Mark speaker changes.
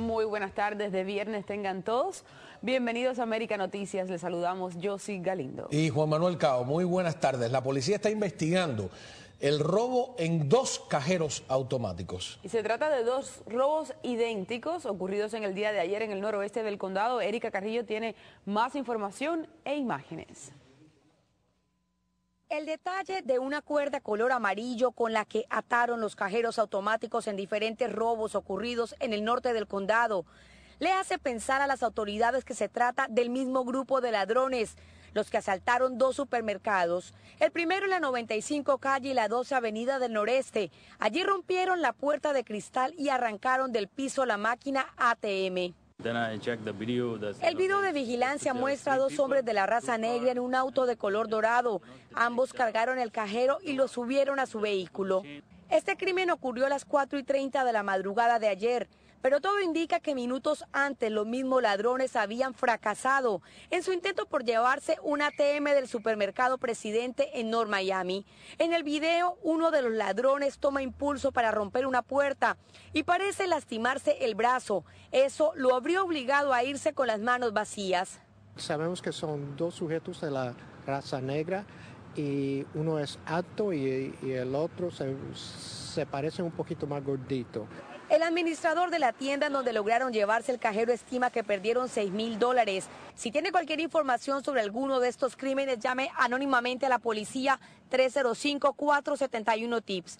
Speaker 1: Muy buenas tardes de viernes tengan todos. Bienvenidos a América Noticias. Les saludamos Josie Galindo.
Speaker 2: Y Juan Manuel Cao, muy buenas tardes. La policía está investigando el robo en dos cajeros automáticos.
Speaker 1: Y se trata de dos robos idénticos ocurridos en el día de ayer en el noroeste del condado. Erika Carrillo tiene más información e imágenes.
Speaker 3: El detalle de una cuerda color amarillo con la que ataron los cajeros automáticos en diferentes robos ocurridos en el norte del condado le hace pensar a las autoridades que se trata del mismo grupo de ladrones, los que asaltaron dos supermercados, el primero en la 95 calle y la 12 avenida del noreste. Allí rompieron la puerta de cristal y arrancaron del piso la máquina ATM. El video de vigilancia muestra a dos hombres de la raza negra en un auto de color dorado. Ambos cargaron el cajero y lo subieron a su vehículo. Este crimen ocurrió a las 4 y 30 de la madrugada de ayer. Pero todo indica que minutos antes los mismos ladrones habían fracasado en su intento por llevarse un ATM del supermercado Presidente en North Miami. En el video, uno de los ladrones toma impulso para romper una puerta y parece lastimarse el brazo. Eso lo habría obligado a irse con las manos vacías.
Speaker 4: Sabemos que son dos sujetos de la raza negra y uno es alto y, el otro se parece un poquito más gordito.
Speaker 3: El administrador de la tienda en donde lograron llevarse el cajero estima que perdieron 6 mil dólares. Si tiene cualquier información sobre alguno de estos crímenes, llame anónimamente a la policía 305-471-TIPS.